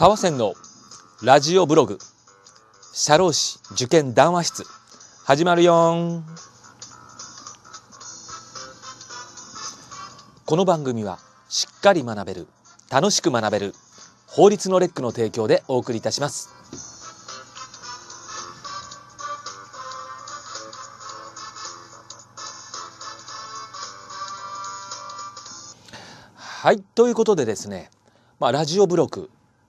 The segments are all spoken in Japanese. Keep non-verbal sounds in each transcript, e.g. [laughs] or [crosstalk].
沢線のラジオブログ社労士受験談話室始まるよこの番組はしっかり学べる楽しく学べる法律のレックの提供でお送りいたしますはいということでですねまあ、ラジオブログ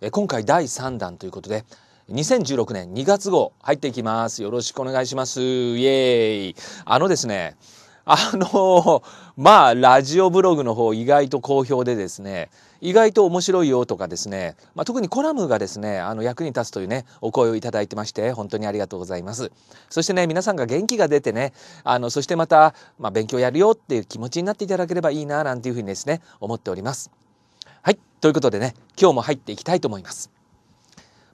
今回第3弾ということで2016年2月号入っていきますよろしくお願いしますイエーイあのですねあの [laughs] まあラジオブログの方意外と好評でですね意外と面白いよとかですね、まあ、特にコラムがですねあの役に立つというねお声をいただいてまして本当にありがとうございますそしてね皆さんが元気が出てねあのそしてまた、まあ、勉強やるよっていう気持ちになっていただければいいななんていうふうにですね思っておりますということでね今日も入っていきたいと思います。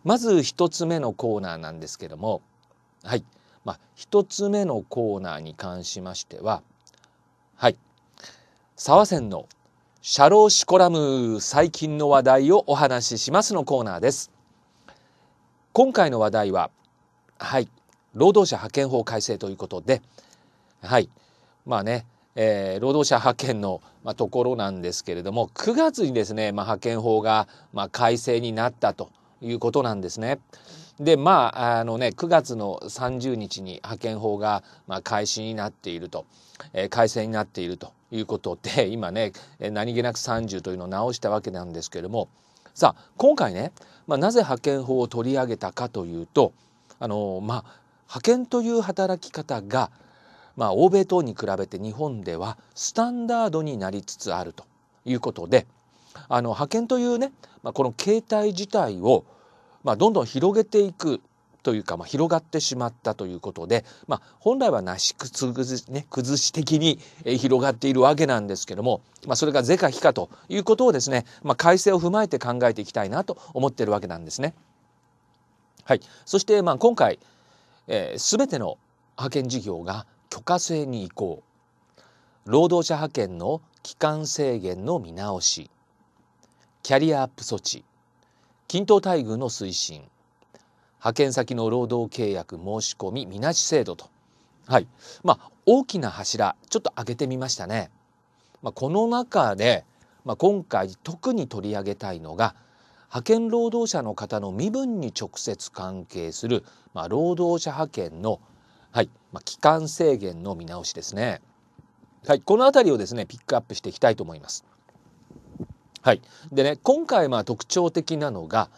まず1つ目のコーナーなんですけどもはいまあ、1つ目のコーナーに関しましてははい沢線の「社労士コラム最近の話題をお話しします」のコーナーです。今回の話題ははい労働者派遣法改正ということではいまあねえー、労働者派遣の、まあ、ところなんですけれども9月にですね、まあ、派遣法が、まあ、改正になったということなんですね。でまああのね9月の30日に派遣法が、まあ、開始になっていると、えー、改正になっているということで [laughs] 今ね何気なく30というのを直したわけなんですけれどもさあ今回ね、まあ、なぜ派遣法を取り上げたかというとあのまあ派遣という働き方がまあ、欧米等に比べて日本ではスタンダードになりつつあるということであの派遣というね、まあ、この形態自体を、まあ、どんどん広げていくというか、まあ、広がってしまったということで、まあ、本来はなし崩し,、ね、崩し的に広がっているわけなんですけども、まあ、それが是か非かということをですね、まあ、改正を踏まえて考えていきたいなと思ってるわけなんですね。はい、そしてまあ今回、えー、全ての派遣事業が許可制に移行労働者派遣の期間制限の見直しキャリアアップ措置均等待遇の推進派遣先の労働契約申し込みみなし制度とはいまあ大きな柱ちょっと上げてみましたね。まあ、この中で、まあ、今回特に取り上げたいのが派遣労働者の方の身分に直接関係する、まあ、労働者派遣のまあ、期間制限の見直しですね。はい、この辺りをですねピックアップしていきたいと思います。はい、でね今回まあ特徴的なのが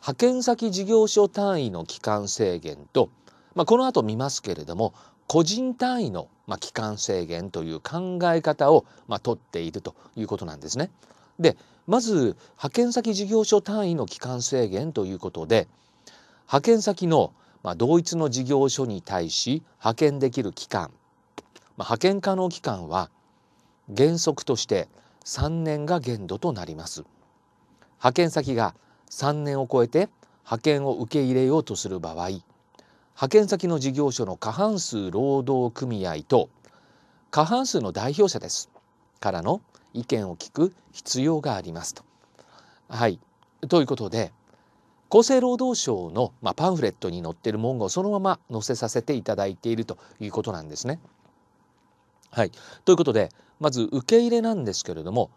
派遣先事業所単位の期間制限と、まあ、この後見ますけれども個人単位のまあ期間制限という考え方をまあ取っているということなんですね。でまず派遣先事業所単位の期間制限ということで派遣先のまあ、同一の事業所に対し派遣できる期間、まあ、派遣可能期間は原則として3年が限度となります派遣先が3年を超えて派遣を受け入れようとする場合派遣先の事業所の過半数労働組合と過半数の代表者ですからの意見を聞く必要がありますと。はいということで厚生労働省の、まあ、パンフレットに載っている文言をそのまま載せさせていただいているということなんですね。はい、ということでまず受け入れなんですけれども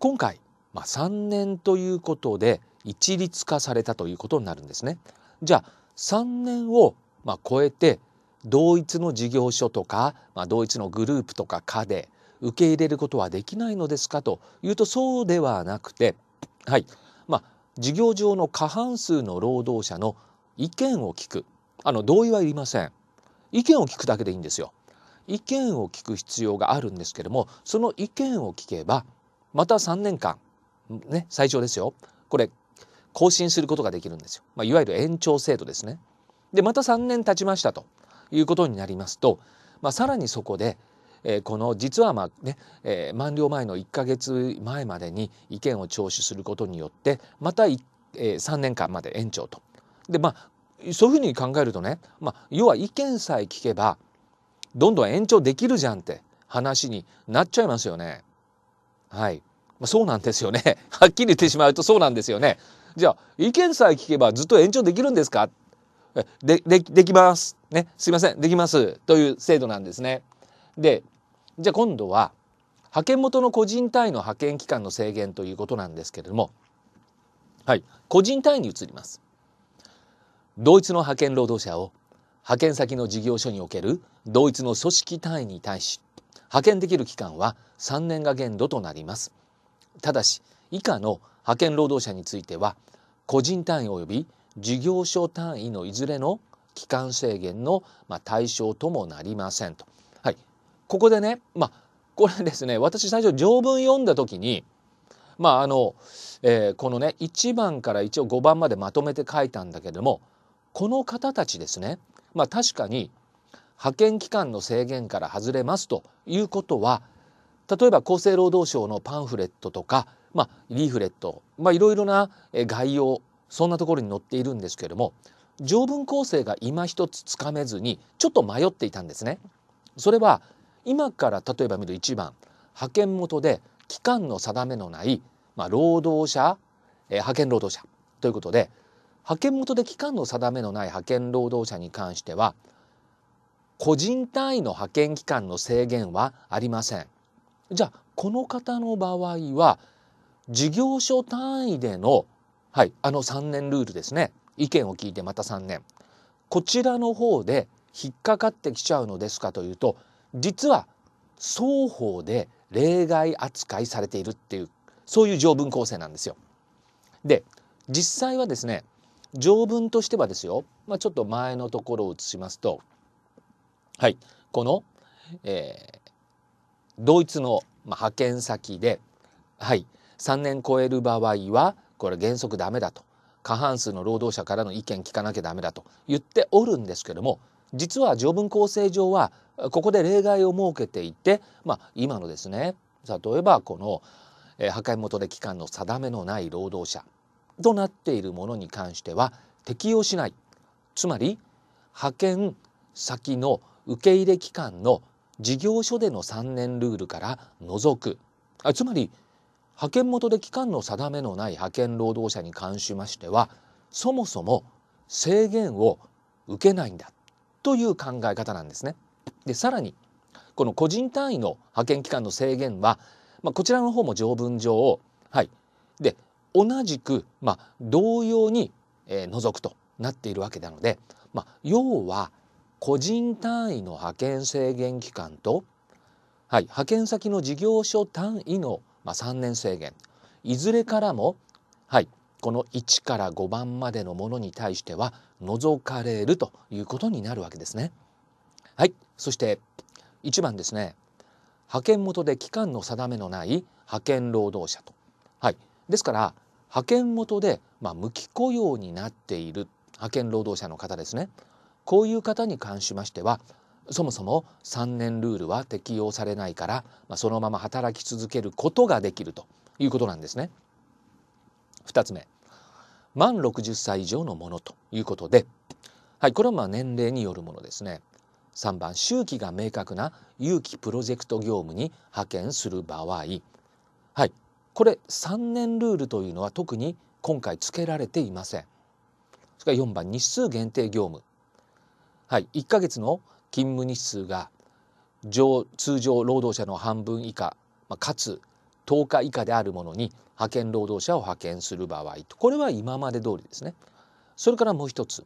今回、まあ、3年ということで一律化されたということになるんですね。じゃあ3年を、まあ、超えて同一の事業所とか、まあ、同一のグループとか課で受け入れることはできないのですかというとそうではなくて、はい、事業上の過半数の労働者の意見を聞くあの同意はいりません意見を聞くだけでいいんですよ意見を聞く必要があるんですけれどもその意見を聞けばまた3年間ね最長ですよこれ更新することができるんですよ、まあ、いわゆる延長制度ですねでまた3年経ちましたということになりますと、まあ、さらにそこでえー、この実はまあね、えー、満了前の1か月前までに意見を聴取することによってまた、えー、3年間まで延長と。でまあそういうふうに考えるとね、まあ、要は意見さえ聞けばどんどん延長できるじゃんって話になっちゃいますよね。はい。まあ、そうなんですよね。[laughs] はっきり言ってしまうとそうなんですよね。じゃあ意見さえ聞けばずっと延長できるんですかででできます。ね。すいません。できます。という制度なんですね。でじゃあ今度は派遣元の個人単位の派遣期間の制限ということなんですけれども、はい、個人単位に移ります。同一の派遣労働者を派遣先の事業所における同一の組織単位に対し派遣できる期間は3年が限度となります。ただし以下の派遣労働者については個人単位及び事業所単位のいずれの期間制限の対象ともなりませんとここでね、まあ、これですね、私最初条文読んだ時に、まああの、えー、このね、1番から一応5番までまとめて書いたんだけども、この方たちですね、まあ確かに派遣期間の制限から外れますということは、例えば厚生労働省のパンフレットとか、まあ、リーフレット、まあ、いろいろな概要そんなところに載っているんですけれども条文構成が今一つつかめずにちょっと迷っていたんですね。それは今から例えば見る1番派遣元で期間の定めのない、まあ、労働者、えー、派遣労働者ということで派遣元で期間の定めのない派遣労働者に関しては個人単位の派遣期間の制限はありません。じゃあこの方の場合は事業所単位での、はい、あの3年ルールですね意見を聞いてまた3年こちらの方で引っかかってきちゃうのですかというと実は双方で例外扱いされているっていうそういう条文構成なんですよ。で実際はですね条文としてはですよ、まあ、ちょっと前のところを移しますとはいこの、えー、同一の、ま派遣先で、はい、3年超える場合はこれ原則ダメだと過半数の労働者からの意見聞かなきゃダメだと言っておるんですけども実は条文構成上はここで例外を設けていて、まあ、今のですね例えばこの、えー、破壊元で期間の定めのない労働者となっているものに関しては適用しないつまり派遣先の受け入れ期間の事業所での3年ルールから除くあつまり派遣元で期間の定めのない派遣労働者に関しましてはそもそも制限を受けないんだという考え方なんですね。でさらにこの個人単位の派遣期間の制限は、まあ、こちらの方も条文上、はい、で同じく、まあ、同様に、えー、除くとなっているわけなので、まあ、要は個人単位の派遣制限期間と、はい、派遣先の事業所単位の、まあ、3年制限いずれからも、はい、この1から5番までのものに対しては除かれるということになるわけですね。はい、そして1番ですね。派遣元で期間の定めのない派遣労働者と。はい、ですから派遣元で、まあ、無期雇用になっている派遣労働者の方ですね。こういう方に関しましてはそもそも3年ルールは適用されないから、まあ、そのまま働き続けることができるということなんですね。2つ目満60歳以上のものということで、はい、これはまあ年齢によるものですね。3番周期が明確な有期プロジェクト業務に派遣する場合、はい、これ3年ルールというのは特に今回付けられていません。それから4番日数限定業務、はい、1ヶ月の勤務日数が通常労働者の半分以下、まあ、かつ10日以下であるものに派遣労働者を派遣する場合これは今まで通りですね。それからもう一つ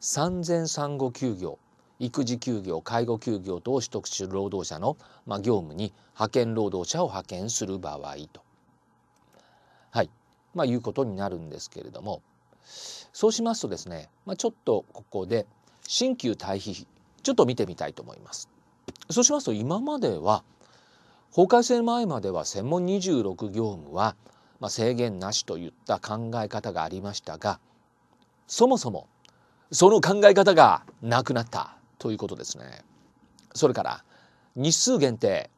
産前産後休業育児休業介護休業等を取得する労働者の、まあ、業務に派遣労働者を派遣する場合と、はいまあ、いうことになるんですけれどもそうしますとですね、まあ、ちょっとここで新旧対比ちょっと見てみたいと思います。そうしますと今までは法改正前までは専門26業務は、まあ、制限なしといった考え方がありましたがそもそもその考え方がなくなったということですね。それから日数限定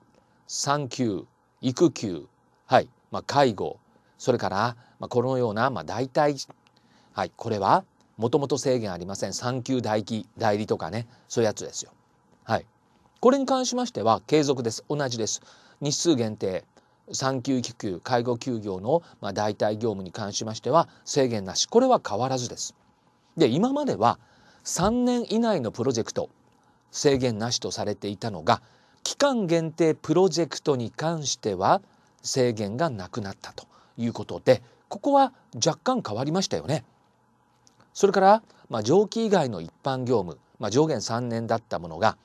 産休育休はい、まあ、介護それから、まあ、このような、まあ、代替、はい、これはもともと制限ありません産休代理代理とかねそういうやつですよ。はい、これに関しましては継続です同じです。日数限定産休育休介護休業のまあ代替業務に関しましては制限なしこれは変わらずです。で今までは3年以内のプロジェクト制限なしとされていたのが期間限定プロジェクトに関しては制限がなくなったということでここは若干変わりましたよね。それから、まあ、上記以外の一般業務、まあ、上限3年だったものが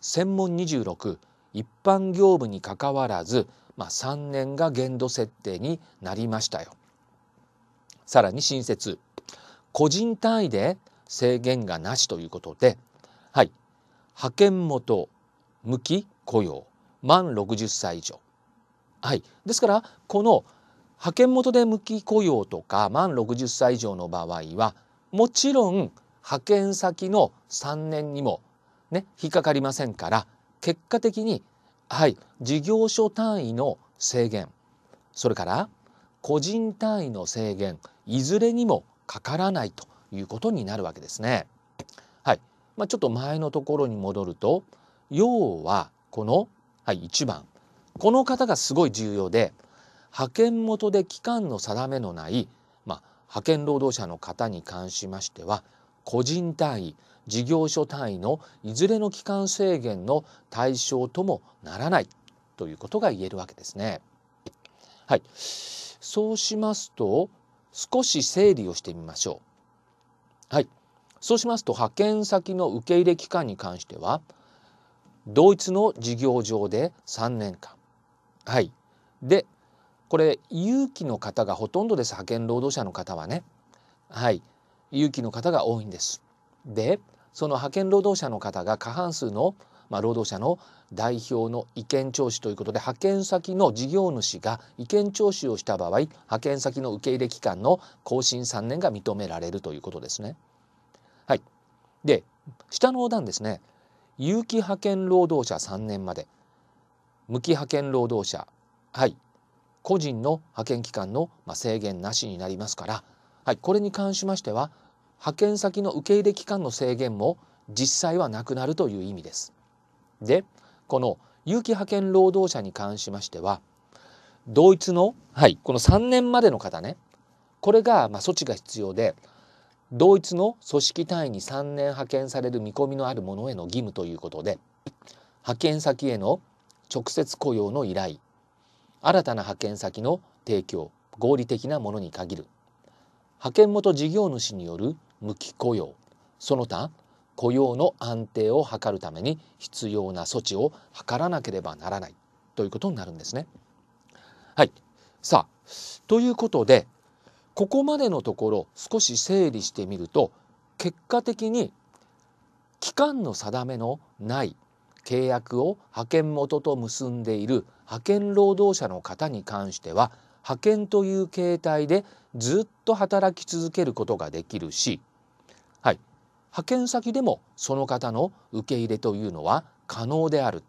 専門26一般業務にかかわらず、まあ、3年が限度設定になりましたよ。さらに新設個人単位で制限がなしということで、はい、派遣元無期雇用満60歳以上、はい、ですからこの派遣元で無期雇用とか満60歳以上の場合はもちろん派遣先の3年にもね引っかかりませんから結果的にはい事業所単位の制限それから個人単位の制限いずれにもかからないということになるわけですね。はいまあ、ちょっと前のところに戻ると要はこの、はい、1番この方がすごい重要で派遣元で期間の定めのない、まあ、派遣労働者の方に関しましては個人単位事業所単位のいずれの期間制限の対象ともならないということが言えるわけですね。はい、そうしますと少し整理をしてみましょう。はい、そうしますと派遣先の受け入れ期間に関しては同一の事業場で3年間。はい、でこれ有期の方がほとんどです派遣労働者の方はね。はい、有期の方が多いんです。でその派遣労働者の方が過半数の、まあ、労働者の代表の意見聴取ということで派遣先の事業主が意見聴取をした場合派遣先の受け入れ期間の更新3年が認められるということですね。はい、で下の段ですね有期派遣労働者3年まで無期派遣労働者はい個人の派遣期間の制限なしになりますから、はい、これに関しましては派遣先の受け入れ期間の制限も実際はなくなるという意味です。でこの有期派遣労働者に関しましては同一の、はい、この3年までの方ねこれがま措置が必要で同一の組織単位に3年派遣される見込みのある者への義務ということで派遣先への直接雇用の依頼新たな派遣先の提供合理的なものに限る派遣元事業主による無期雇用その他雇用の安定を図るために必要な措置を図らなければならないということになるんですね。はい、さあということでここまでのところ少し整理してみると結果的に期間の定めのない契約を派遣元と結んでいる派遣労働者の方に関しては派遣という形態でずっと働き続けることができるし派遣先でもその方の受け入れというのは可能である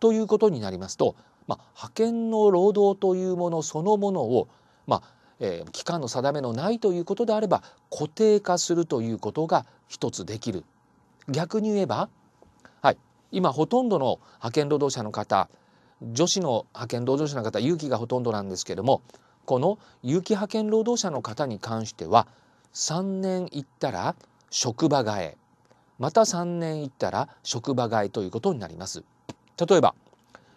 ということになりますと、まあ、派遣の労働というものそのものを、まあえー、期間の定めのないということであれば固定化するということが一つできる逆に言えば、はい、今ほとんどの派遣労働者の方女子の派遣労働者の方勇気がほとんどなんですけどもこの有期派遣労働者の方に関しては3年いったら職場替えまた3年行ったら職場替えということになります例えば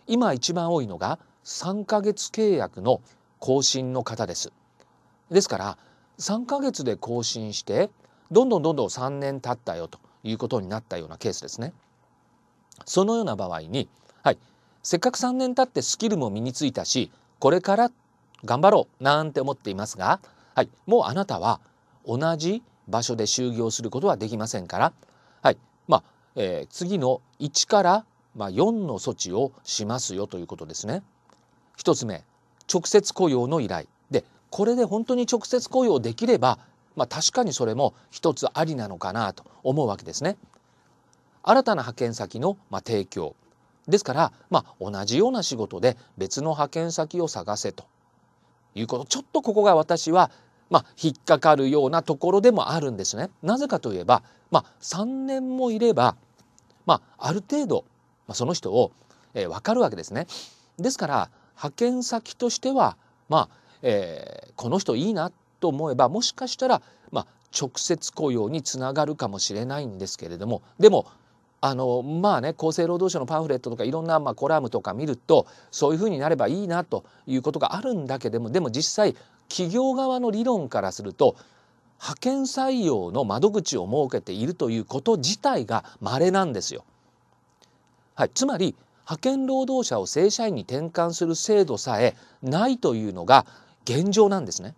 今一番多いのが3ヶ月契約の更新の方ですですから3ヶ月で更新してどんどんどんどん3年経ったよということになったようなケースですねそのような場合にはいせっかく3年経ってスキルも身についたしこれから頑張ろうなんて思っていますが、はい、もうあなたは同じ場所で就業することはできませんから、はいまあえー、次の1から、まあ、4の措置をしますよということですね。1つ目直接雇用の依頼でこれで本当に直接雇用できれば、まあ、確かにそれも一つありなのかなと思うわけですね。新たな派遣先の、まあ、提供ですから、まあ、同じような仕事で別の派遣先を探せということちょっとここが私はまあ、引っかかるようなところでもあるんですね。なぜかといえば、まあ、3年もいれば、まあ、ある程度、まあ、その人を、えー、分かるわけですね。ですから派遣先としては、まあえー、この人いいなと思えばもしかしたら、まあ、直接雇用につながるかもしれないんですけれどもでもあのまあね厚生労働省のパンフレットとかいろんな、まあ、コラムとか見るとそういうふうになればいいなということがあるんだけどもでも実際企業側の理論からすると派遣採用の窓口を設けているということ自体が稀なんですよ。はい、つまり派遣労働者を正社員に転換する制度さえないというのが現状なんですね。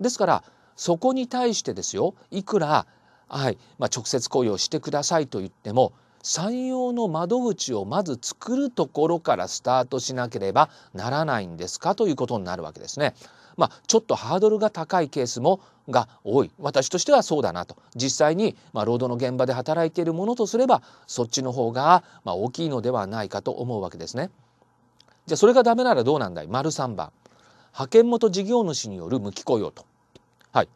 ですからそこに対してですよいくら、はいまあ、直接雇用してくださいと言っても採用の窓口をまず作るところからスタートしなければならないんですかということになるわけですね。まあ、ちょっとハードルが高いケースもが多い私としてはそうだなと実際に、まあ、労働の現場で働いているものとすればそっちの方が、まあ、大きいのではないかと思うわけですね。じゃあそれがダメならどうなんだい丸三番派遣元事業主による無期雇用と。はい、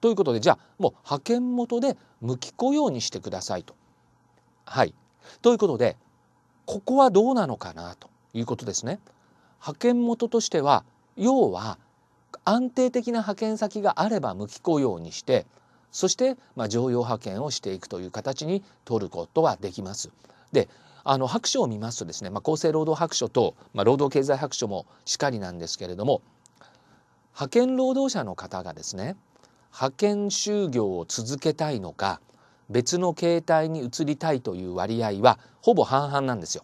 ということでじゃあもう派遣元で無期雇用にしてくださいと。はい、ということでここはどうなのかなということですね。派遣元としては要は安定的な派遣先があれば無期雇用にしてそして、まあ、常用派遣をしていくという形に取ることはできます。であの白書を見ますとですね、まあ、厚生労働白書と、まあ、労働経済白書もしかりなんですけれども派遣労働者の方がですね派遣就業を続けたいのか別の形態に移りたいという割合はほぼ半々なんですよ。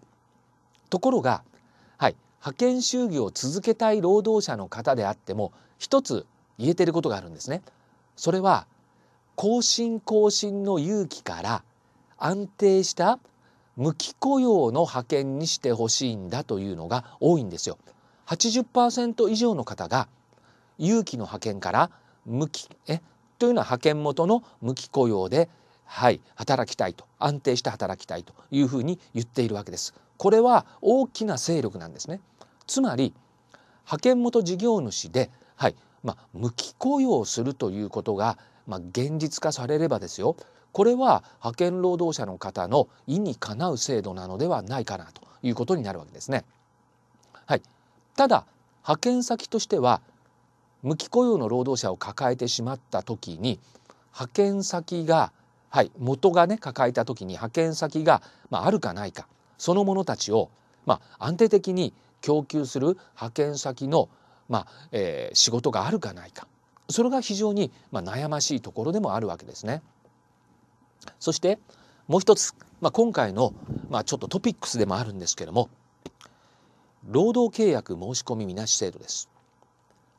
ところが、はい、派遣就業を続けたい労働者の方であっても一つ言えてることがあるんですね。それは後進後進の勇気から安定した無期雇用の派遣にしてほしいんだというのが多いんですよ。80%以上の方が勇気の派遣から無期えというのは派遣元の無期雇用ではい働きたいと安定して働きたいというふうに言っているわけです。これは大きな勢力なんですね。つまり派遣元事業主ではいまあ、無期雇用するということが、まあ、現実化されればですよこれは派遣労働者の方の意にかなう制度なのではないかなということになるわけですね。はい、ただ派遣先としては無期雇用の労働者を抱えてしまった時に派遣先が、はい、元がね抱えた時に派遣先が、まあ、あるかないかその者たちを、まあ、安定的に供給する派遣先のまあえー、仕事があるかないかそれが非常に、まあ、悩ましいところでもあるわけですね。そしてもう一つ、まあ、今回の、まあ、ちょっとトピックスでもあるんですけれども労働契約申込みなし制度です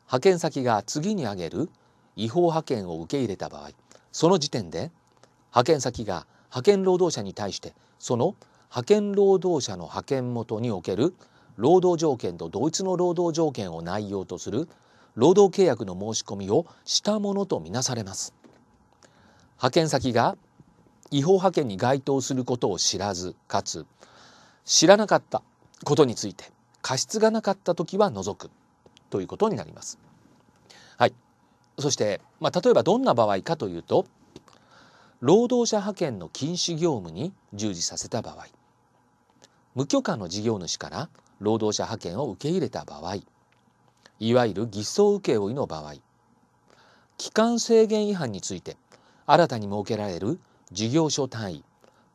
派遣先が次に挙げる違法派遣を受け入れた場合その時点で派遣先が派遣労働者に対してその派遣労働者の派遣元における労働条件と同一の労働条件を内容とする労働契約の申し込みをしたものとみなされます派遣先が違法派遣に該当することを知らずかつ知らなかったことについて過失がなかった時は除くということになります。はい、そして、まあ、例えばどんな場合かというと労働者派遣の禁止業務に従事させた場合無許可の事業主から労働者派遣を受け入れた場合いわゆる偽装請負の場合期間制限違反について新たに設けられる事業所単位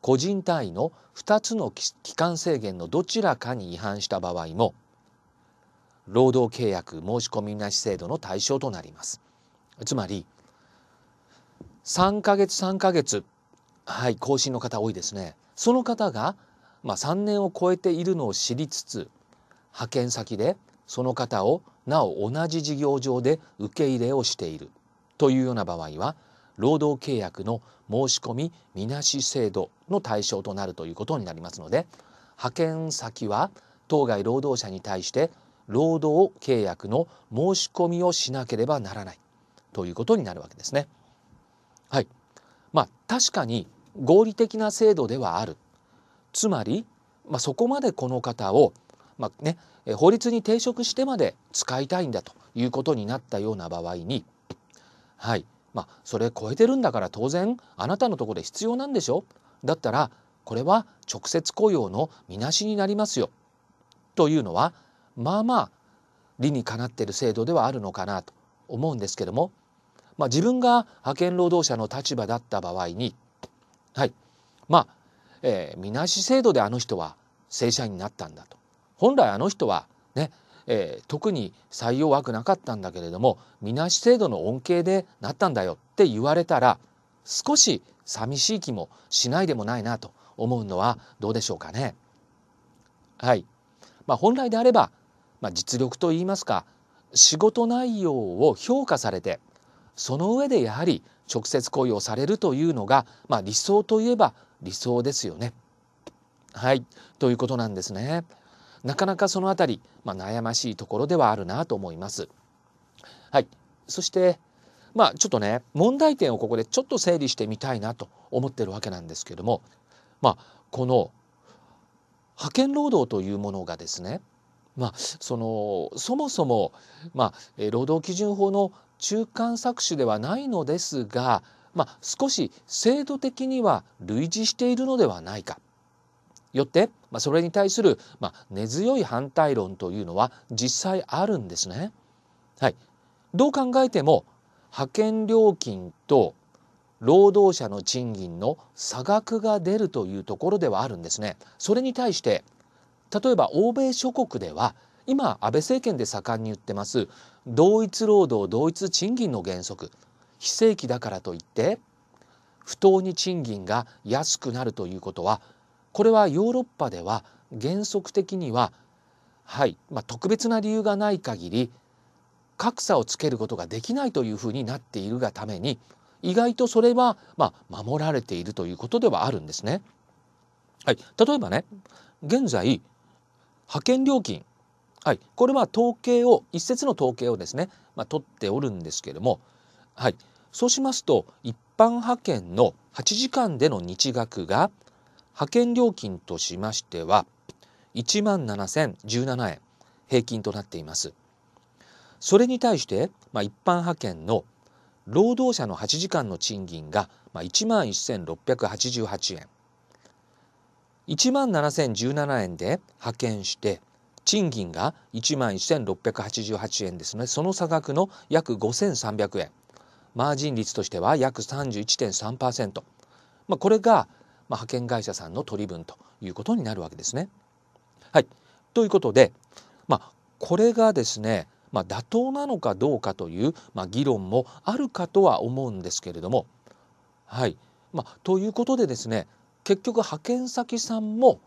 個人単位の2つの期間制限のどちらかに違反した場合も労働契約申し込みなし制度の対象となりますつまり3ヶ月3ヶ月はい更新の方多いですねその方が、まあ、3年を超えているのを知りつつ派遣先でその方をなお同じ事業場で受け入れをしているというような場合は労働契約の申し込みみなし制度の対象となるということになりますので派遣先は当該労働者に対して労働契約の申し込みをしなければならないということになるわけですね。はい、まあ確かに合理的な制度ではあるつまり、まあ、そこまでこの方をまあね、法律に抵触してまで使いたいんだということになったような場合に、はいまあ、それ超えてるんだから当然あなたのとこで必要なんでしょだったらこれは直接雇用のみなしになりますよというのはまあまあ理にかなっている制度ではあるのかなと思うんですけども、まあ、自分が派遣労働者の立場だった場合に、はい、まあ、えー、みなし制度であの人は正社員になったんだと本来あの人はね、えー、特に採用枠なかったんだけれどもみなし制度の恩恵でなったんだよって言われたら少し寂しい気もしないでもないなと思うのはどうでしょうかね。はいまあ、本来であれば、まあ、実力といいますか仕事内容を評価されてその上でやはり直接雇用されるというのが、まあ、理想といえば理想ですよね。はいということなんですね。なかなかそのあたり、まあ、悩ましいところではあるなと思います。はい。そして、まあちょっとね、問題点をここでちょっと整理してみたいなと思ってるわけなんですけども、まあこの派遣労働というものがですね、まあ、そのそもそも、まあ、労働基準法の中間搾取ではないのですが、まあ、少し制度的には類似しているのではないかよって、まあ、それに対する、まあ、根強い反対論というのは実際あるんですね。はい、どう考えても派遣料金と労働者の賃金の差額が出るというところではあるんですね。それに対して例えば欧米諸国では今安倍政権で盛んに言ってます同一労働同一賃金の原則非正規だからといって不当に賃金が安くなるということはこれはヨーロッパでは原則的には、はいまあ、特別な理由がない限り格差をつけることができないというふうになっているがために意外とそれは、まあ、守られているということではあるんですね。はい、例えばね現在派遣料金、はい、これは統計を一節の統計をですね、まあ、取っておるんですけれども、はい、そうしますと一般派遣の8時間での日額が派遣料金としましては1万7017円平均となっています。それに対して、まあ、一般派遣の労働者の8時間の賃金が、まあ、1万1688円1万7017円で派遣して賃金が1万1688円ですねその差額の約5300円マージン率としては約31.3%、まあ、これがまあ、派遣会社さんの取り分ということになるわけですね。はい、ということで、まあ、これがですね、まあ、妥当なのかどうかという、まあ、議論もあるかとは思うんですけれども。はいまあ、ということでですね結局派遣先さんも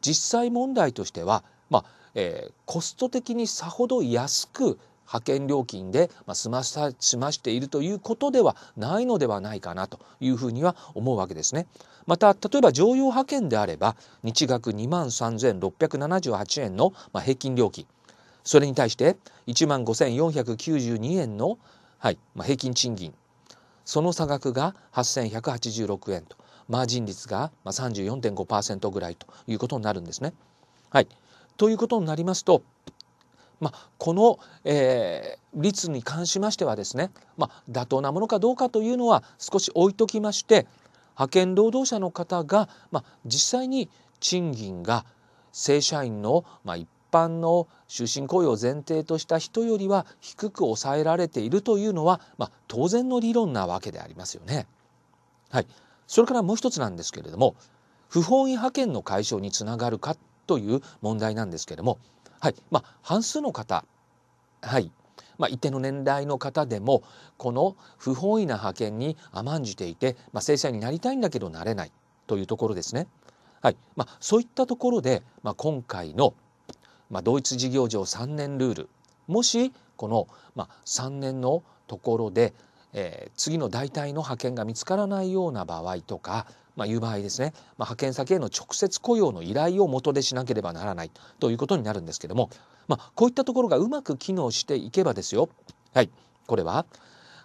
実際問題としては、まあえー、コスト的にさほど安く派遣料金で済まさ済ましているということではないのではないかなというふうには思うわけですね。また例えば常用派遣であれば日額2万3678円の平均料金それに対して1万5492円の、はいま平均賃金その差額が8186円とマージン率が34.5%ぐらいということになるんですね。はい、ということになりますとまあ、この、えー、率に関しましてはですね、まあ、妥当なものかどうかというのは少し置いときまして派遣労働者の方が、まあ、実際に賃金が正社員の、まあ、一般の終身雇用を前提とした人よりは低く抑えられているというのは、まあ、当然の理論なわけでありますよね。はい、それからもう一つなんですけれども不本意派遣の解消につながるかという問題なんですけれどもはいまあ、半数の方、はいまあ、一定の年代の方でもこの不本意な派遣に甘んじていて、まあ、正社員になりたいんだけどなれないというところですね。はいまあ、そういったところで、まあ、今回の、まあ、同一事業上3年ルールもしこの、まあ、3年のところで、えー、次の代替の派遣が見つからないような場合とかまあ、いう場合ですね、まあ、派遣先への直接雇用の依頼を元でしなければならないということになるんですけども、まあ、こういったところがうまく機能していけばですよ、はい、これは、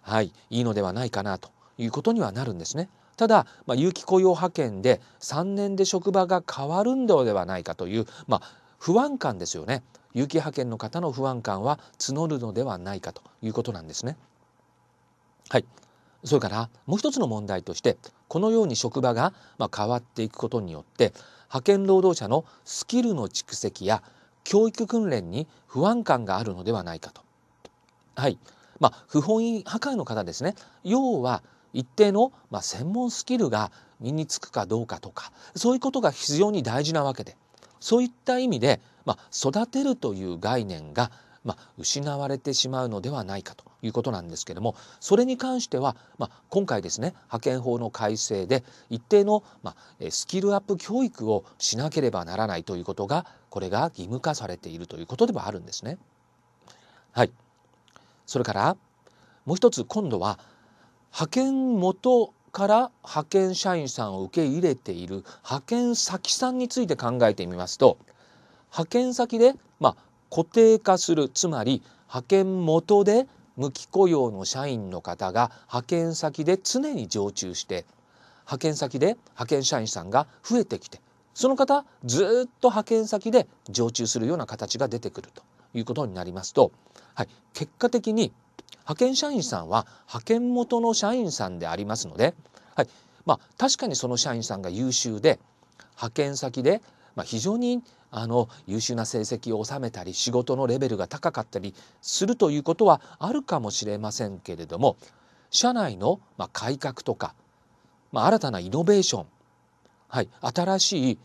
はい、いいのではないかなということにはなるんですね。ただ、まあ、有期雇用派遣で3年で職場が変わるんではないかという、まあ、不安感ですよね有期派遣の方の不安感は募るのではないかということなんですね。はい、それからもう一つの問題としてこのように職場が変わっていくことによって派遣労働者のスキルの蓄積や教育訓練に不安感があるのではないかと。はいまあ、不本意破壊の方ですね要は一定の、ま専門スキルが身につくかどうかとかそういうことが非常に大事なわけでそういった意味で、まあ、育てるという概念が、まあ、失われてしまうのではないかということなんですけどもそれに関しては、まあ、今回ですね派遣法の改正で一定の、まあ、スキルアップ教育をしなければならないということがこれが義務化されているということではあるんですね。はいそれからもう一つ今度は派遣元から派遣社員さんを受け入れている派遣先さんについて考えてみますと派遣先で、まあ、固定化するつまり派遣元で無期雇用の社員の方が派遣先で常に常駐して派遣先で派遣社員さんが増えてきてその方ずっと派遣先で常駐するような形が出てくるということになりますと、はい、結果的に派遣社員さんは派遣元の社員さんでありますので、はいまあ、確かにその社員さんが優秀で派遣先でまあ、非常にあの優秀な成績を収めたり仕事のレベルが高かったりするということはあるかもしれませんけれども社内のま改革とか、まあ、新たなイノベーション、はい、新しい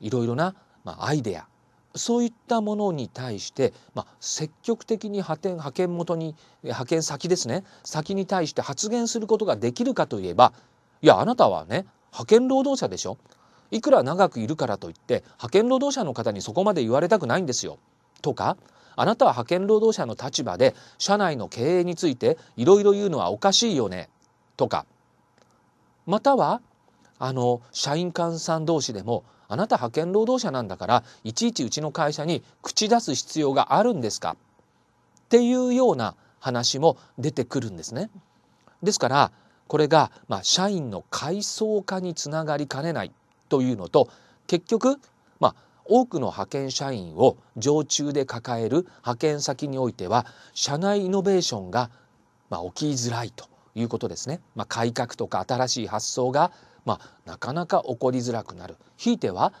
いろいろなまアイデアそういったものに対して、まあ、積極的に派遣派遣元に派遣先ですね先に対して発言することができるかといえばいやあなたはね派遣労働者でしょいくら長くいるからといって派遣労働者の方にそこまで言われたくないんですよとかあなたは派遣労働者の立場で社内の経営についていろいろ言うのはおかしいよねとかまたはあの社員換算同士でもあなた派遣労働者なんだからいちいちうちの会社に口出す必要があるんですかっていうような話も出てくるんですね。ですからこれが、まあ、社員の階層化につながりかねないというのと結局、まあ、多くの派遣社員を常駐で抱える派遣先においては社内イノベーションが、まあ、起きづらいということですね。まあ、改革とか新しい発想が、まあ、なかなか起こりづらくなるひいては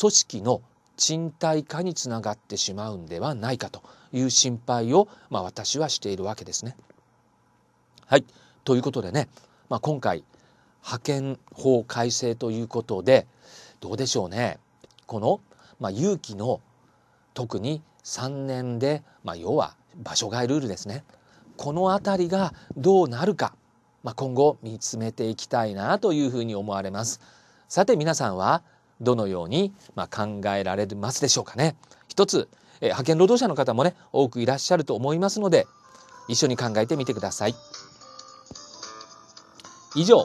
組織の賃貸化につながってしまうんではないかという心配を、まあ、私はしているわけですね。はいということでね、まあ、今回派遣法改正ということでどうでしょうねこの、まあ、有期の特に3年で、まあ、要は場所外ルールですねこの辺りがどうなるか、まあ、今後見つめていきたいなというふうに思われます。さて皆さんはどのように、ま考えられますでしょうかね。一つ、え派遣労働者の方もね多くいらっしゃると思いますので一緒に考えてみてください。以上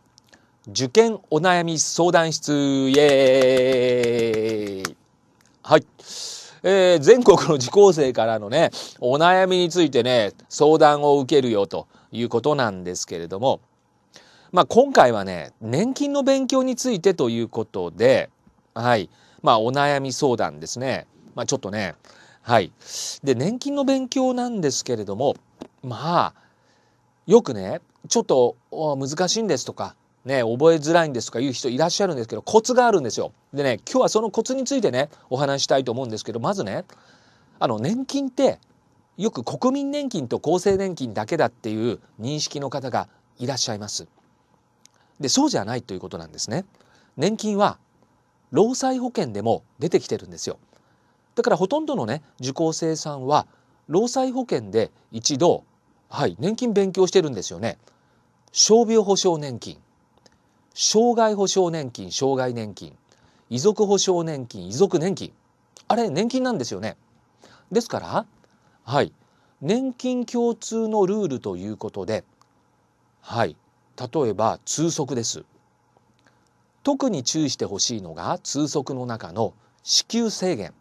受験お悩み相談室、イエーイはい。えー、全国の受講生からのね、お悩みについてね、相談を受けるよということなんですけれども、まあ今回はね、年金の勉強についてということで、はい。まあお悩み相談ですね。まあちょっとね、はい。で、年金の勉強なんですけれども、まあ、よくね、ちょっと難しいんですとか、ね、覚えづらいんですとかいう人いらっしゃるんですけど、コツがあるんですよ。でね、今日はそのコツについてね、お話したいと思うんですけど、まずね、あの、年金って、よく国民年金と厚生年金だけだっていう認識の方がいらっしゃいます。で、そうじゃないということなんですね。年金は、労災保険でも出てきてるんですよ。だからほとんどのね、受講生さんは、労災保険で一度、はい、年金勉強してるんですよね。傷病保障年金。障害保障年金、障害年金、遺族保障年金、遺族年金。あれ、年金なんですよね。ですから、はい、年金共通のルールということで、はい、例えば通則です。特に注意してほしいのが通則の中の支給制限。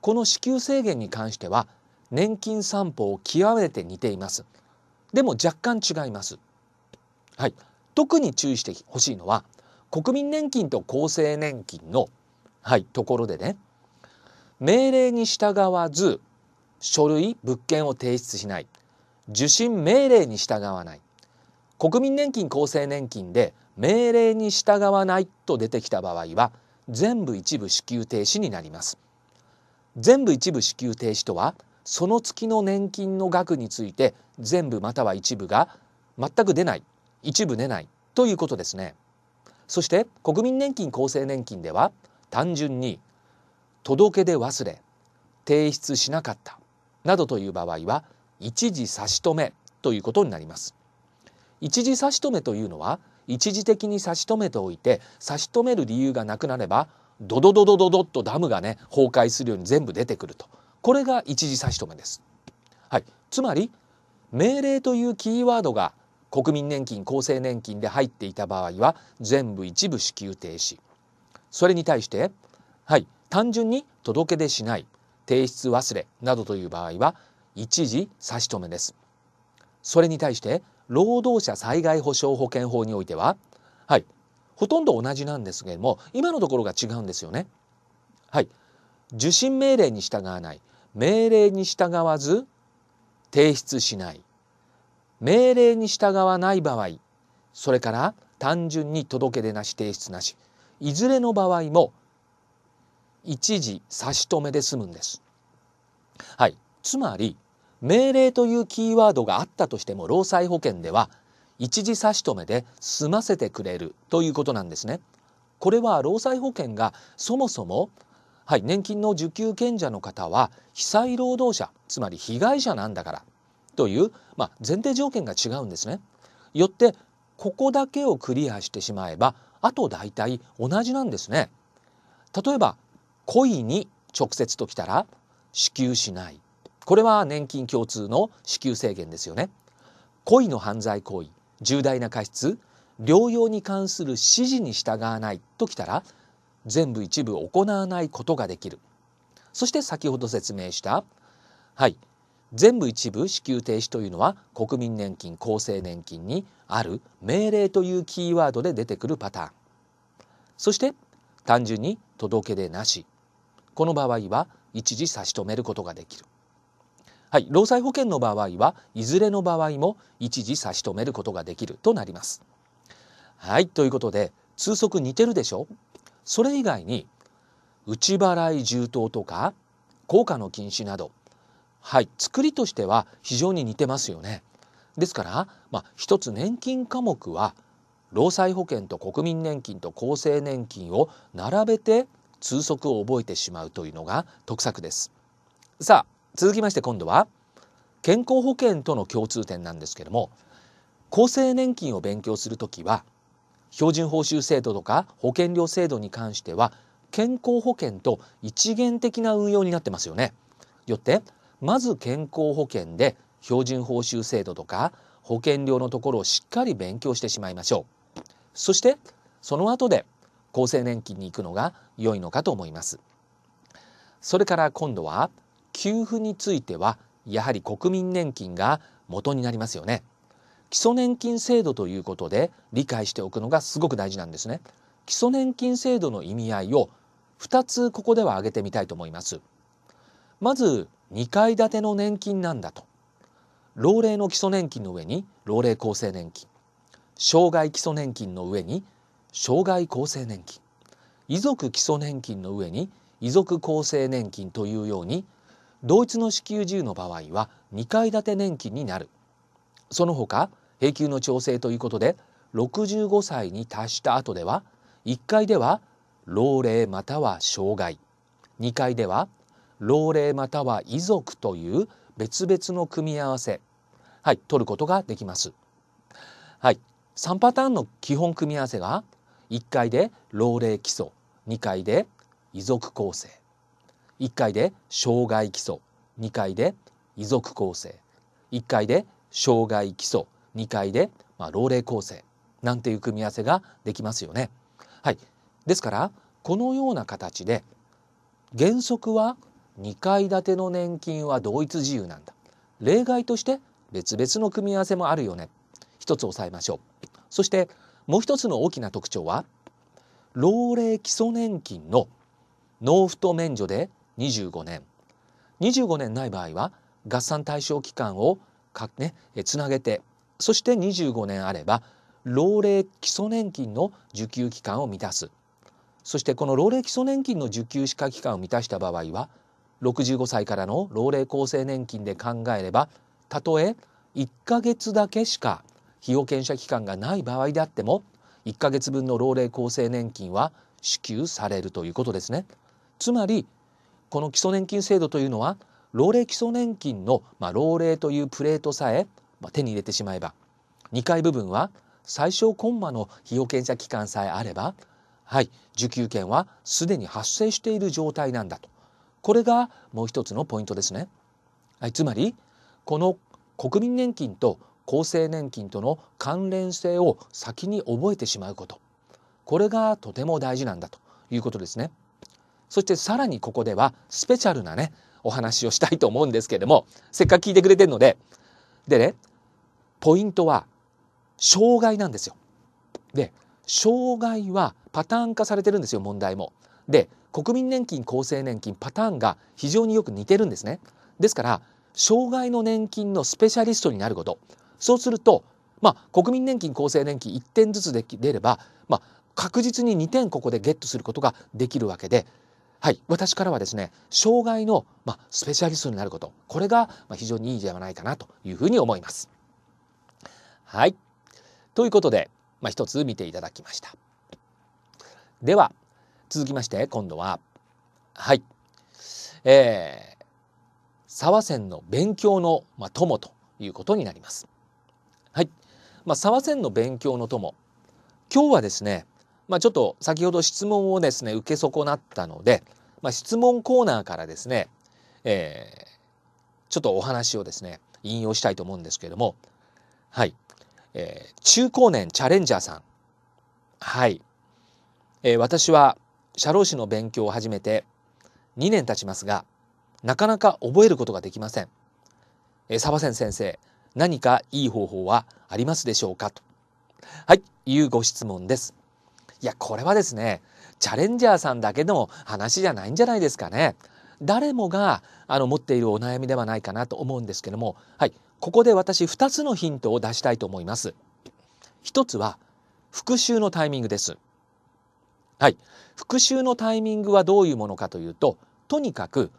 この支給制限に関しては、年金三法極めて似ています。でも若干違います。はい。特に注意してほしいのは国民年金と厚生年金の、はい、ところでね命令に従わず書類物件を提出しない受信命令に従わない国民年金厚生年金で命令に従わないと出てきた場合は全部一部支給停止になります全部一部支給停止とはその月の年金の額について全部または一部が全く出ない一部寝ないということですねそして国民年金厚生年金では単純に届け出忘れ提出しなかったなどという場合は一時差し止めということになります一時差し止めというのは一時的に差し止めておいて差し止める理由がなくなればドドドドドドッとダムがね崩壊するように全部出てくるとこれが一時差し止めですはいつまり命令というキーワードが国民年金厚生年金で入っていた場合は全部一部支給停止それに対してはい単純に届け出しない提出忘れなどという場合は一時差し止めですそれに対して労働者災害保障保険法においてははいほとんど同じなんですけれども今のところが違うんですよねはい受信命令に従わない命令に従わず提出しない命令に従わない場合それから単純に届け出なし提出なしいずれの場合も一時差し止めで済むんです。はい、つまり命令というキーワードがあったとしても労災保険では一時差し止めで済ませてくれるということなんですね。これは労災保険がそもそもはい、年金の受給権者の方は被災労働者つまり被害者なんだからという、まあ、前提条件が違うんですね。よってここだけをクリアしてしまえばあと大体同じなんですね。例えば恋に直接ときたら支給しないこれは年金共通の支給制限ですよね。恋の犯罪行為重大な過失療養に関する指示に従わないときたら全部一部行わないことができるそして先ほど説明したはい全部一部支給停止というのは国民年金厚生年金にある命令というキーワードで出てくるパターンそして単純に届け出なしこの場合は一時差し止めることができるはい労災保険の場合はいずれの場合も一時差し止めることができるとなりますはいということで通則似てるでしょそれ以外に内払い充当とか効果の禁止などはい作りとしては非常に似てますよね。ですから、まあ、一つ年金科目は労災保険と国民年金と厚生年金を並べて通則を覚えてしまうというのが得策です。さあ続きまして今度は健康保険との共通点なんですけども厚生年金を勉強するときは標準報酬制度とか保険料制度に関しては健康保険と一元的な運用になってますよね。よってまず健康保険で標準報酬制度とか保険料のところをしっかり勉強してしまいましょうそしてその後で厚生年金に行くのが良いのかと思いますそれから今度は給付についてはやはり国民年金が元になりますよね基礎年金制度ということで理解しておくのがすごく大事なんですね基礎年金制度の意味合いを2つここでは挙げてみたいと思いますまず2階建ての年金なんだと老齢の基礎年金の上に老齢厚生年金障害基礎年金の上に障害厚生年金遺族基礎年金の上に遺族厚生年金というように同一の支給自由の場合は2階建て年金になるその他平均の調整ということで65歳に達した後では1階では老齢または障害2階では老齢または遺族という別々の組み合わせ、はい、取ることができます。はい、3パターンの基本組み合わせが1回で老齢基礎2回で遺族構成1回で障害基礎2回で遺族構成1回で障害基礎2回で、まあ、老齢構成なんていう組み合わせができますよね。はい、ですからこのような形で原則は2階建ての年金は同一自由なんだ例外として別々の組み合わせもあるよね一つ押さえましょうそしてもう一つの大きな特徴は老齢基礎年金の納付と免除で25年25年ない場合は合算対象期間をか、ね、つなげてそして25年あれば老齢基礎年金の受給期間を満たすそしてこの老齢基礎年金の受給資格期間を満たした場合は65歳からの老齢厚生年金で考えればたとえ1ヶ月だけしか被保険者期間がない場合であっても1ヶ月分の老齢厚生年金は支給されるということですね。つまりこの基礎年金制度というのは老齢基礎年金の、まあ、老齢というプレートさえ、まあ、手に入れてしまえば2階部分は最小コンマの被保険者期間さえあればはい受給権はすでに発生している状態なんだとこれがもう一つのポイントですね。はい、つまりこの国民年金と厚生年金との関連性を先に覚えてしまうことこれがとても大事なんだということですね。そしてさらにここではスペシャルなねお話をしたいと思うんですけれどもせっかく聞いてくれてるのででねポイントは障害なんですよ。で障害はパターン化されてるんですよ問題も。で国民年金厚生年金パターンが非常によく似てるんですね。ですから障害の年金のスペシャリストになることそうすると、まあ、国民年金厚生年金1点ずつで出れば、まあ、確実に2点ここでゲットすることができるわけで、はい、私からはですね障害の、まあ、スペシャリストになることこれが非常にいいではないかなというふうに思います。はいということで、まあ、一つ見ていただきました。では続きまして今度ははいえー、沢線の勉強の、まあ、友ということになります。はい、まあ、沢線の勉強の友今日はですね、まあ、ちょっと先ほど質問をですね受け損なったので、まあ、質問コーナーからですね、えー、ちょっとお話をですね引用したいと思うんですけれどもはい、えー、中高年チャレンジャーさんはい、えー、私は社労士の勉強を始めて2年経ちますがなかなか覚えることができません。えー、サバセ先生何かいい方法はありますでしょうかとはいいうご質問です。いやこれはですねチャレンジャーさんだけの話じゃないんじゃないですかね。誰もがあの持っているお悩みではないかなと思うんですけども、はい、ここで私2つのヒントを出したいと思います。1つは復習のタイミングです。はい。復習のタイミングはどういうものかというと、とにかく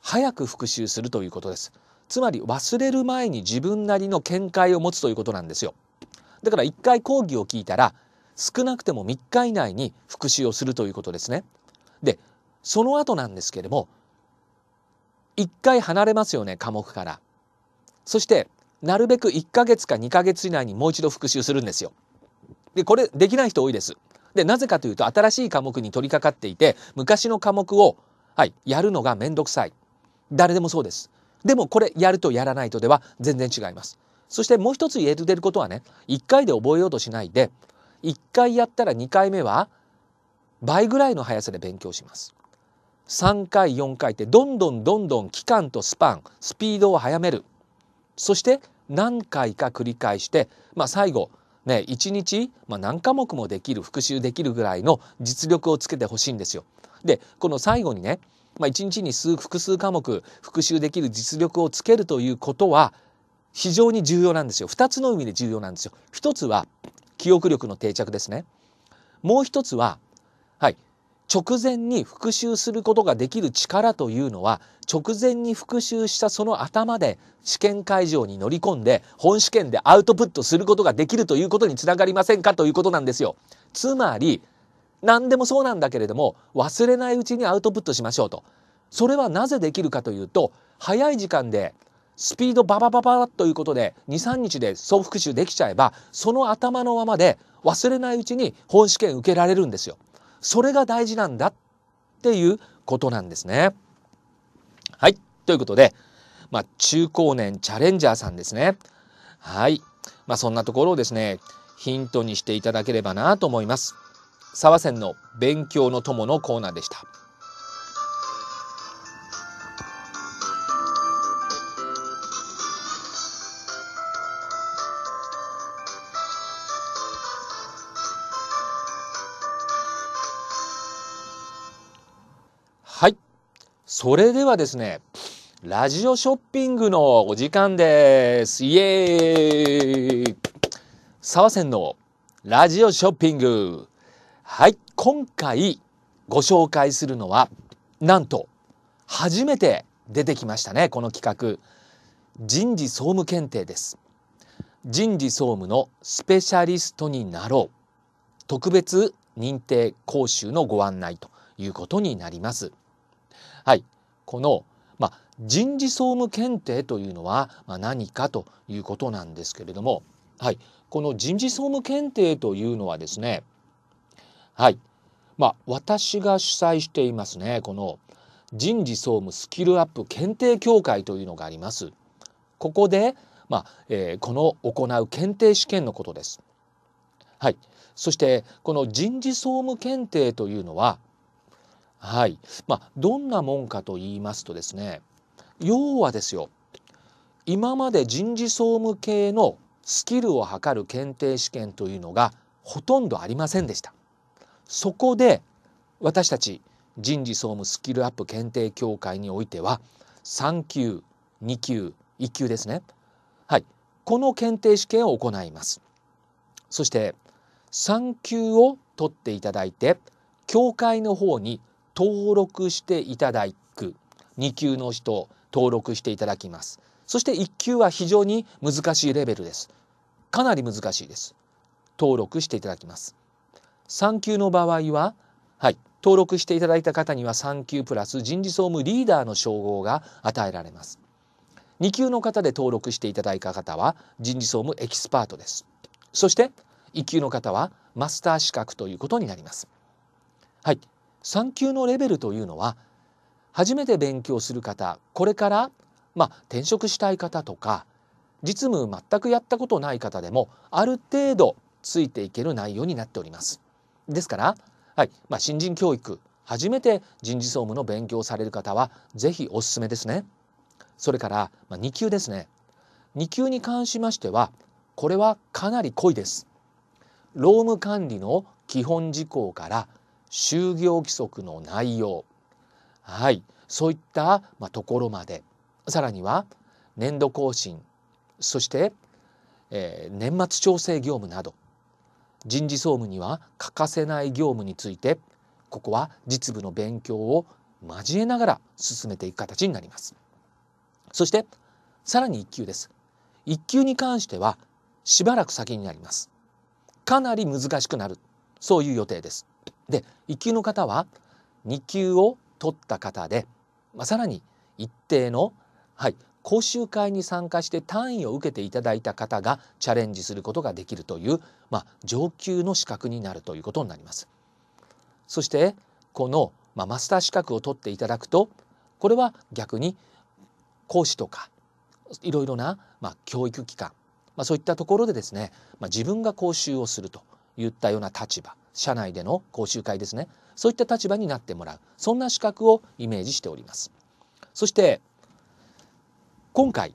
早く復習するということです。つまり忘れる前に自分なりの見解を持つということなんですよ。だから一回講義を聞いたら、少なくても3日以内に復習をするということですね。で、その後なんですけれども、1回離れますよね、科目から。そして、なるべく1ヶ月か2ヶ月以内にもう一度復習するんですよ。で、これできない人多いです。で、なぜかというと新しい科目に取り掛かっていて、昔の科目を、はい、やるのがめんどくさい。誰でもそうです。でもこれやるとやらないとでは全然違います。そしてもう一つ言えることはね、1回で覚えようとしないで、1回やったら2回目は倍ぐらいの速さで勉強します。3回4回ってどんどんどんどん期間とスパンスピードを速めるそして何回か繰り返して、まあ、最後ね、1日、まあ、何科目もできる、復習できるぐらいの実力をつけてほしいんですよ。で、この最後にね、まあ、1日に数複数科目復習できる実力をつけるということは非常に重要なんですよ。2つの意味で重要なんですよ。1つは記憶力の定着ですね。もう1つは直前に復習することができる力というのは直前に復習したその頭で試験会場に乗り込んで本試験でアウトプットすることができるということにつながりませんかということなんですよ。つまり何でもそうなんだけれども忘れないうちにアウトプットしましょうと。それはなぜできるかというと早い時間でスピードババババということで23日で総復習できちゃえばその頭のままで忘れないうちに本試験受けられるんですよ。それが大事なんだっていうことなんですね。はい。ということで、まあ、中高年チャレンジャーさんですね。はい。まあ、そんなところをですね、ヒントにしていただければなと思います。沢線の勉強の友のコーナーでした。それではですね、ラジオショッピングのお時間です。イエーイ沢線のラジオショッピング。はい、今回ご紹介するのは、なんと、初めて出てきましたね、この企画。人事総務検定です。人事総務のスペシャリストになろう。特別認定講習のご案内ということになります。はい、この、まあ、人事総務検定というのは、まあ、何かということなんですけれども、はい、この人事総務検定というのはですね、はい、まあ、私が主催していますね、この人事総務スキルアップ検定協会というのがあります。ここで、まあ、えー、この行う検定試験のことです。はい、そしてこの人事総務検定というのは、はい。まあ、どんなもんかと言いますとですね、要はですよ、今まで人事総務系のスキルを測る検定試験というのがほとんどありませんでした。そこで私たち人事総務スキルアップ検定協会においては3級、2級、1級ですね。はい。この検定試験を行います。そして3級を取っていただいて協会の方に登録していただく2級の人登録していただきますそして1級は非常に難しいレベルですかなり難しいです登録していただきます3級の場合ははい登録していただいた方には3級プラス人事総務リーダーの称号が与えられます2級の方で登録していただいた方は人事総務エキスパートですそして1級の方はマスター資格ということになりますはい3級のレベルというのは初めて勉強する方これからまあ転職したい方とか実務全くやったことない方でもある程度ついていける内容になっております。ですから、はいまあ、新人教育初めて人事総務の勉強をされる方は是非おすすめですね。それから、まあ、2級ですね。2級に関しましてはこれはかなり濃いです。労務管理の基本事項から就業規則の内容、はい、そういった、まあ、ところまでさらには年度更新そして、えー、年末調整業務など人事総務には欠かせない業務についてここは実務の勉強を交えながら進めていく形になります。そしてさらに1級です。1級に関してはしばらく先になります。かなり難しくなるそういう予定です。で1級の方は2級を取った方で、まあ、さらに一定の、はい、講習会に参加して単位を受けていただいた方がチャレンジすることができるという、まあ、上級の資格になるということになります。そしてこの、まあ、マスター資格を取っていただくとこれは逆に講師とかいろいろな、まあ、教育機関、まあ、そういったところでですね、まあ、自分が講習をするといったような立場社内での講習会ですねそういった立場になってもらうそんな資格をイメージしておりますそして今回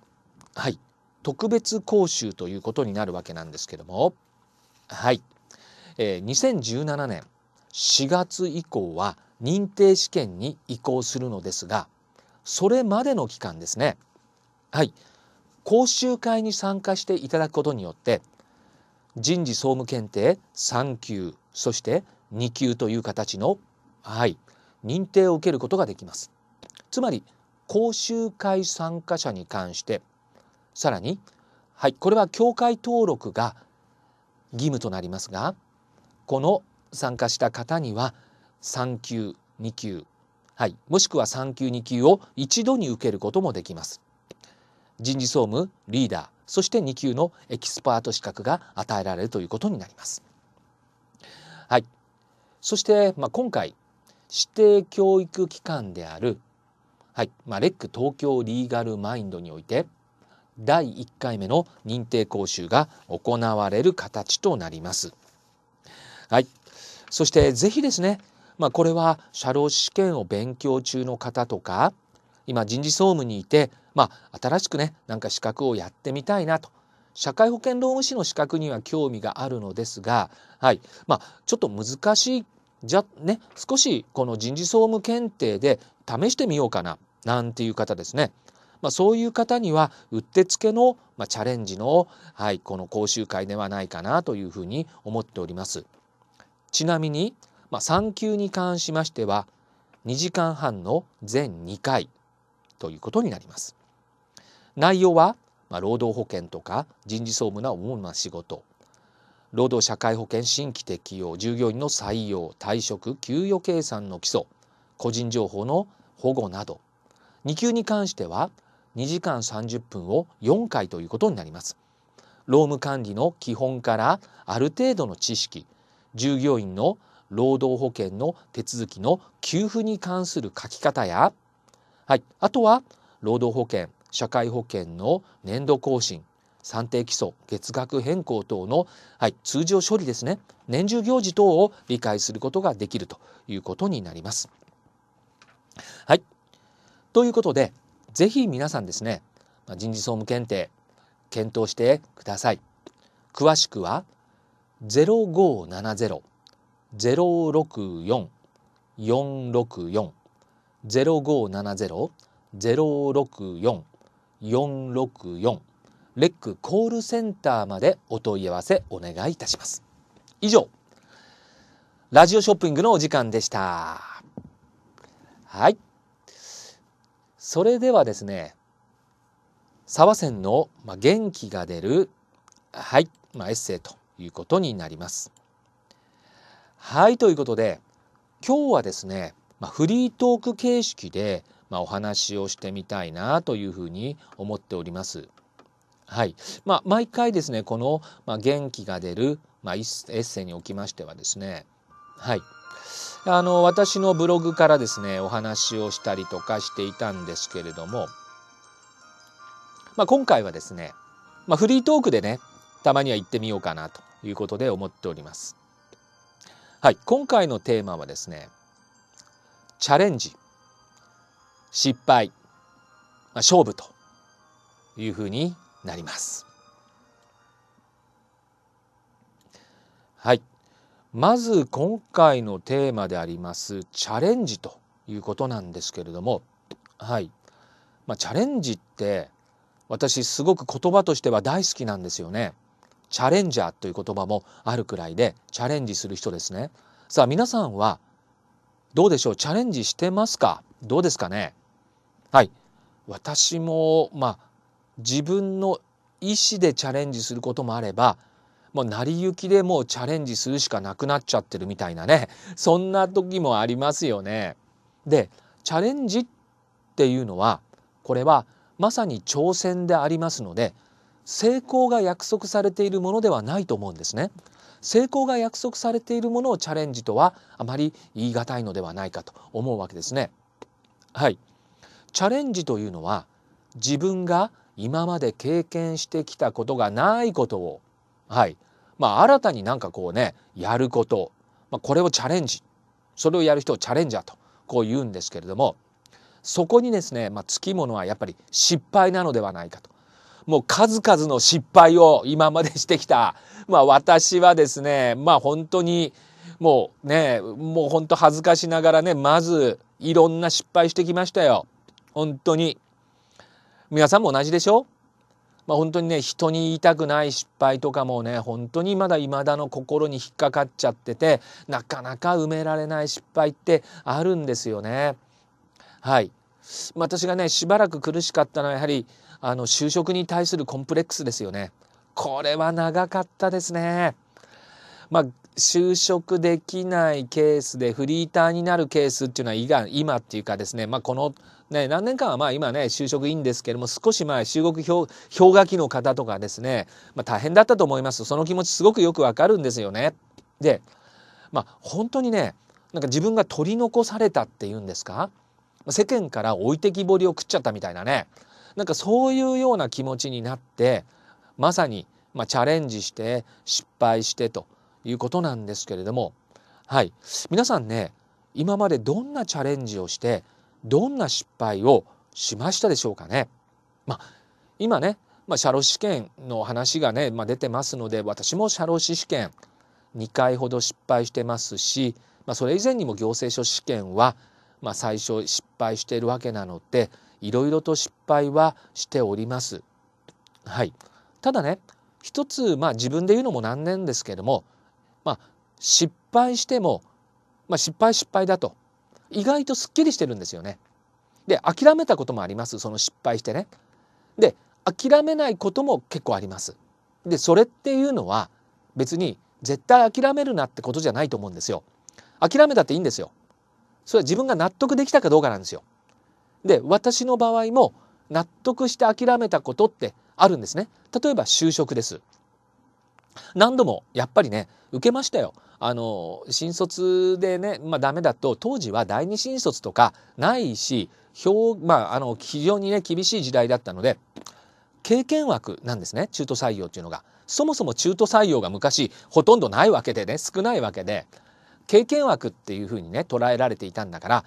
はい特別講習ということになるわけなんですけどもはい、えー、2017年4月以降は認定試験に移行するのですがそれまでの期間ですねはい講習会に参加していただくことによって人事総務検定3級そして2級という形の、はい、認定を受けることができます。つまり講習会参加者に関してさらに、はい、これは協会登録が義務となりますがこの参加した方には3級2級、はい、もしくは3級2級を一度に受けることもできます。人事総務リーダーそして2級のエキスパート資格が与えられるということになります。はい。そして、まあ、今回、指定教育機関である、はい、まあ、レック東京リーガルマインドにおいて、第1回目の認定講習が行われる形となります。はい。そして、ぜひですね、まあ、これは社労士試験を勉強中の方とか、今人事総務にいて、まあ、新しくね、なんか資格をやってみたいなと社会保険労務士の資格には興味があるのですが、はいまあ、ちょっと難しいじゃね少しこの人事総務検定で試してみようかななんていう方ですね。まあ、そういう方にはうってつけの、まあ、チャレンジの、はい、この講習会ではないかなというふうに思っております。ちなみに、まあ、3級に関しましては2時間半の全2回ということになります。内容はまあ、労働保険とか人事総務な主な仕事労働社会保険新規適用従業員の採用退職給与計算の基礎個人情報の保護など2級に関しては2時間30分を4回ということになります。労務管理の基本からある程度の知識従業員の労働保険の手続きの給付に関する書き方や、はい、あとは労働保険社会保険の年度更新算定基礎月額変更等の、はい、通常処理ですね年中行事等を理解することができるということになります。はいということでぜひ皆さんですね人事総務検定検討してください。詳しくは0570 064 464 0570-064 464レックコールセンターまでお問い合わせお願いいたします。以上、ラジオショッピングのお時間でした。はい。それではですね、沢線の、まあ、元気が出る、はい、まあ、エッセイということになります。はい、ということで、今日はですね、まあ、フリートーク形式で、まあ、お話をしてみたいなというふうに思っております。はい。まあ、毎回ですね、この、まあ、元気が出る、まあ、エッセイにおきましてはですね、はい。あの、私のブログからですね、お話をしたりとかしていたんですけれども、まあ、今回はですね、まあ、フリートークでね、たまには行ってみようかなということで思っております。はい。今回のテーマはですね、チャレンジ。失敗、まあ、勝負というふうになります。はい。まず今回のテーマでありますチャレンジということなんですけれども、はい。まあ、チャレンジって私すごく言葉としては大好きなんですよね。チャレンジャーという言葉もあるくらいでチャレンジする人ですね。さあ皆さんはどうでしょうチャレンジしてますかどうですかねはい、私も、まあ、自分の意思でチャレンジすることもあればもう成り行きでもうチャレンジするしかなくなっちゃってるみたいなねそんな時もありますよね。でチャレンジっていうのはこれはまさに挑戦でありますので成功が約束されているものではないと思うんですね。成功が約束されているものをチャレンジとはあまり言い難いのではないかと思うわけですね。はい、チャレンジというのは自分が今まで経験してきたことがないことを、はいまあ、新たになんかこうねやること、まあ、これをチャレンジそれをやる人をチャレンジャーとこう言うんですけれどもそこにですね、まあ、つきものはやっぱり失敗なのではないかと。もう数々の失敗を今までしてきた、まあ、私はですねまあ本当にもうねもう本当恥ずかしながらねまずいろんな失敗してきましたよ。本当に皆さんも同じでしょまあ、本当にね人に言いたくない失敗とかもね本当にまだ未だの心に引っかかっちゃっててなかなか埋められない失敗ってあるんですよね。はい、ま私がねしばらく苦しかったのはやはりあの就職に対するコンプレックスですよね。これは長かったですね。まあ、就職できないケースでフリーターになるケースっていうのは今今っていうかですね、まあ、この、ね、何年間はまあ今ね就職いいんですけども少し前中国氷氷河期の方とかですね、まあ、大変だったと思いますその気持ちすごくよくわかるんですよね。でまあ本当にねなんか自分が取り残されたっていうんですか世間から置いてきぼりを食っちゃったみたいなねなんかそういうような気持ちになってまさに、まあ、チャレンジして失敗してということなんですけれどもはい皆さんね今までどんなチャレンジをしてどんな失敗をしましたでしょうかね。まあ、今ね、まあ、社労試験の話がね、まあ、出てますので私も社労士試験2回ほど失敗してますし、まあ、それ以前にも行政書試験は、まあ、最初失敗しているわけなのでいろいろと失敗はしております。はい、ただね一つ、まあ、自分で言うのも何年ですけどもまあ、失敗しても、まあ、失敗失敗だと意外とすっきりしてるんですよね。で諦めたこともありますその失敗してね。で諦めないことも結構あります。でそれっていうのは別に絶対諦めるなってことじゃないと思うんですよ。諦めたっていいんですよ。それは自分が納得できたかどうかなんですよ。で私の場合も納得して諦めたことってあるんですね。例えば就職です。何度もやっぱりね受けましたよ。あの新卒でね、まあ、ダメだと当時は第二新卒とかないし表、まあ、あの非常にね厳しい時代だったので経験枠なんですね中途採用っていうのが。そもそも中途採用が昔ほとんどないわけでね少ないわけで経験枠っていうふうにね捉えられていたんだから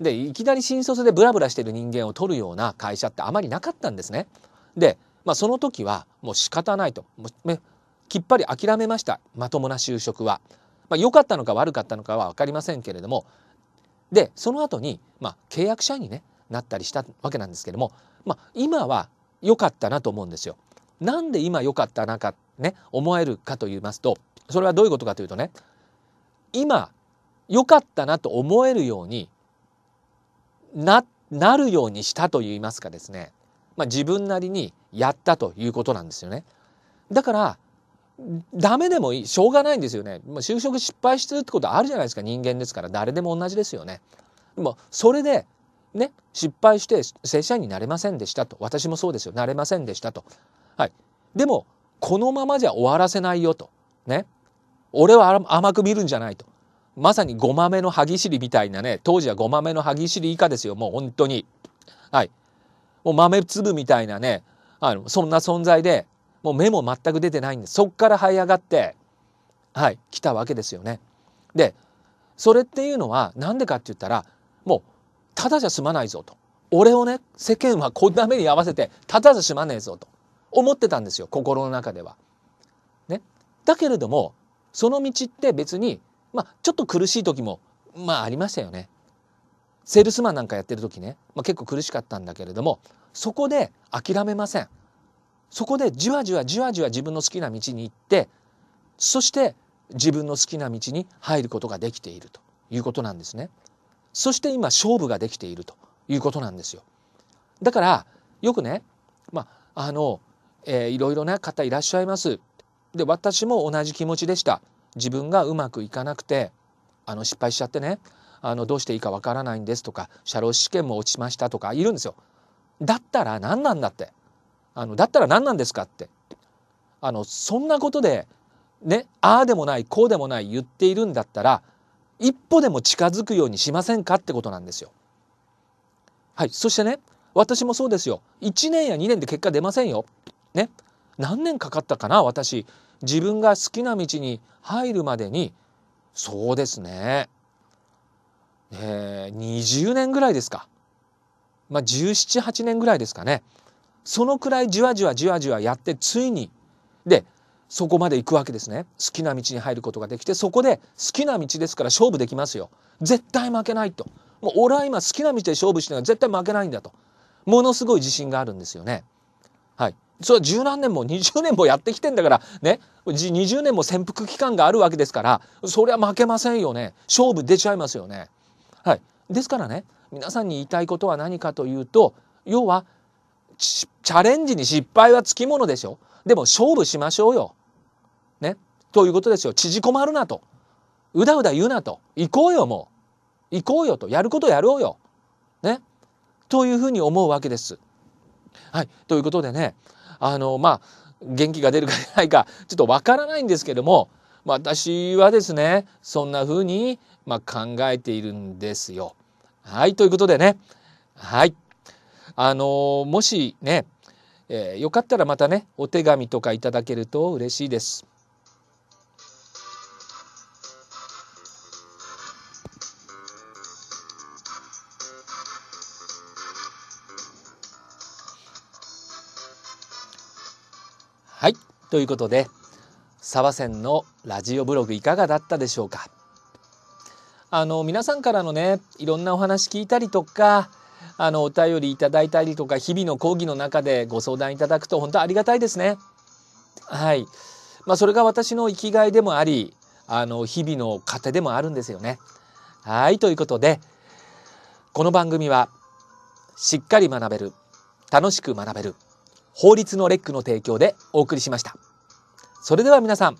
でいきなり新卒でブラブラしてる人間を取るような会社ってあまりなかったんですね。でまあ、その時はもう仕方ないと、ね、きっぱり諦めましたまともな就職は。まあ、良かったのか悪かったのかは分かりませんけれどもでその後にまあ、契約社員に、ね、なったりしたわけなんですけども、まあ、今は良かったなと思うんですよ。なんで今良かったなか、ね、思えるかと言いますとそれはどういうことかというとね今良かったなと思えるようにななるようにしたと言いますかですね、まあ、自分なりにやったということなんですよね。だからダメでもいいしょうがないんですよね、まあ、就職失敗してるってことあるじゃないですか人間ですから誰でも同じですよね。でもそれでね失敗して正社員になれませんでしたと私もそうですよなれませんでしたと。はい、でもこのままじゃ終わらせないよとね俺は甘く見るんじゃないとまさにごまめの歯ぎしりみたいなね当時はごまめの歯ぎしり以下ですよもう本当にはいもう豆粒みたいなねあのそんな存在でもう目も全く出てないんでそっから這い上がってはい来たわけですよね。でそれっていうのは何でかって言ったらもうただじゃ済まないぞと俺をね世間はこんな目に遭わせてただじゃ済まねえぞと思ってたんですよ心の中では。ね、だけれどもその道って別に、まあ、ちょっと苦しい時もまあありましたよね。セールスマンなんかやってる時ね、まあ、結構苦しかったんだけれどもそこで諦めません。そこでじわじわじわじわ自分の好きな道に行ってそして自分の好きな道に入ることができているということなんですね。そして今勝負ができているということなんですよ。だからよくね、まあ、あの、えー、いろいろな方いらっしゃいます。で私も同じ気持ちでした。自分がうまくいかなくてあの失敗しちゃってねあのどうしていいかわからないんですとか社労試験も落ちましたとかいるんですよ。だったら何なんだってあのだったら何なんですかってあのそんなことでねああでもないこうでもない言っているんだったら一歩でも近づくようにしませんかってことなんですよ。はい、そしてね私もそうですよ1年や2年で結果出ませんよ。ね何年かかったかな私自分が好きな道に入るまでにそうですねえー、20年ぐらいですかまあ1718年ぐらいですかねそのくらいじわじわじわじわやってついにでそこまで行くわけですね好きな道に入ることができてそこで好きな道ですから勝負できますよ絶対負けないともう俺は今好きな道で勝負してるから絶対負けないんだとものすごい自信があるんですよねはいそれは十何年も20年もやってきてんだからね20年も潜伏期間があるわけですからそりゃ負けませんよね勝負出ちゃいますよねはいですからね皆さんに言いたいことは何かというと要はチャレンジに失敗はつきものでしょ。でも勝負しましょうよ。ね。ということですよ。縮こまるなと。うだうだ言うなと。行こうよ、もう。行こうよと。やることやろうよ。ね。というふうに思うわけです。はい。ということでね、あの、まあ、元気が出るか出ないか、ちょっとわからないんですけども、私はですね、そんなふうに、まあ、考えているんですよ。はい。ということでね、はい。あのもしね、えー、よかったらまたねお手紙とかいただけると嬉しいです。はい。ということで、沢線のラジオブログいかがだったでしょうか。あの、皆さんからのね、いろんなお話聞いたりとか、あのお便りいただいたりとか日々の講義の中でご相談いただくと本当ありがたいですね。はい。まあ、それが私の生きがいでもあり、あの日々の糧でもあるんですよね。はいということでこの番組はしっかり学べる楽しく学べる法律のレックの提供でお送りしました。それでは皆さん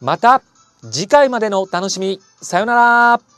また次回までのお楽しみさよなら